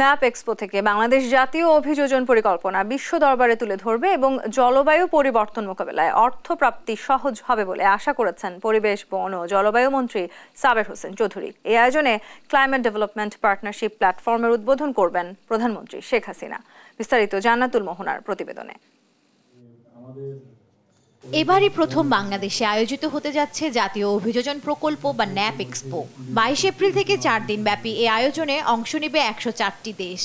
map expo থেকে বাংলাদেশ জাতীয় অভিযোজন পরিকল্পনা বিশ্ব দরবারে তুলে ধরবে এবং জলবায়ু পরিবর্তন মোকাবেলায় অর্থপ্রাপ্তি সহজ হবে বলে আশা করেছেন পরিবেশ বন ও জলবায়ু মন্ত্রী সাবের হোসেন চৌধুরী এই আয়োজনে ক্লাইমেট ডেভেলপমেন্ট পার্টনারশিপ প্ল্যাটফর্মের উদ্বোধন করবেন প্রধানমন্ত্রী শেখ হাসিনা বিস্তারিত জান্নাতুল মোহনার প্রতিবেদনে এবারে প্রথম বাংলাদেশে আয়োজিত হতে যাচ্ছে জাতীয় অভিযোজন প্রকল্প বা ন্যাপ এক্সপো বাইশ এপ্রিল থেকে চার দিন ব্যাপী এই আয়োজনে অংশ নেবে একশো চারটি দেশ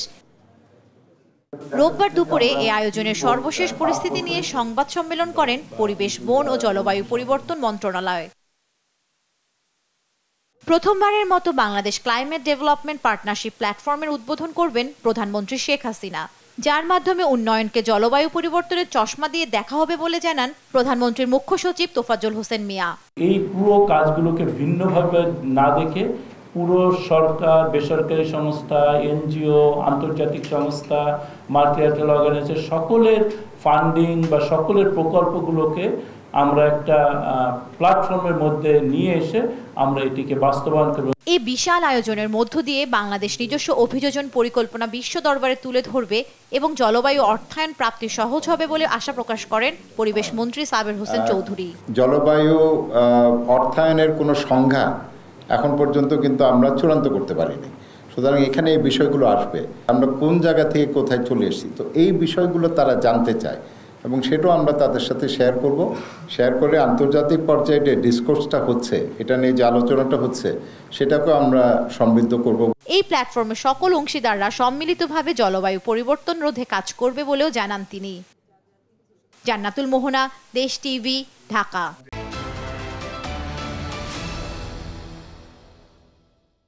রোববার দুপুরে এ আয়োজনের সর্বশেষ পরিস্থিতি নিয়ে সংবাদ সম্মেলন করেন পরিবেশ বন ও জলবায়ু পরিবর্তন মন্ত্রণালয় প্রথমবারের মতো বাংলাদেশ ক্লাইমেট ডেভেলপমেন্ট পার্টনারশিপ প্ল্যাটফর্মের উদ্বোধন করবেন প্রধানমন্ত্রী শেখ হাসিনা যার মাধ্যমে উন্নয়নকে জলবায়ু পরিবর্তনের চশমা দিয়ে দেখা হবে বলে জানান প্রধানমন্ত্রীর মুখ্য সচিব তোফাজ্জল হোসেন মিয়া এই পুরো কাজগুলোকে ভিন্নভাবে না দেখে পুরো সরকার বেসরকারি সংস্থা এনজিও আন্তর্জাতিক সংস্থা মাল্টিল্যাটারাল অর্গানাইজেশন সকলের ফান্ডিং বা সকলের প্রকল্পগুলোকে আমরা একটা প্ল্যাটফর্মের মধ্যে নিয়ে এসে আমরা এটিকে বাস্তবায়ন করব এই বিশাল আয়োজনের মধ্য দিয়ে বাংলাদেশ নিজস্ব অভিযোজন পরিকল্পনা বিশ্ব দরবারে তুলে ধরবে এবং জলবায়ু অর্থায়ন প্রাপ্তি সহজ হবে বলে আশা প্রকাশ করেন পরিবেশ মন্ত্রী সাবের হোসেন চৌধুরী জলবায়ু অর্থায়নের কোনো সংজ্ঞা এখন পর্যন্ত কিন্তু আমরা চূড়ান্ত করতে পারিনি সুতরাং এখানে এই বিষয়গুলো আসবে আমরা কোন জায়গা থেকে কোথায় চলে এসেছি তো এই বিষয়গুলো তারা জানতে চায় এবং সেটাও আমরা তাদের সাথে শেয়ার করব শেয়ার করে আন্তর্জাতিক পর্যায়ে যে ডিসকোর্সটা হচ্ছে এটা নিয়ে যে আলোচনাটা হচ্ছে সেটাকে আমরা সমৃদ্ধ করব এই প্ল্যাটফর্মে সকল অংশীদাররা সম্মিলিতভাবে জলবায়ু পরিবর্তন রোধে কাজ করবে বলেও জানান তিনি জান্নাতুল মোহনা দেশ টিভি ঢাকা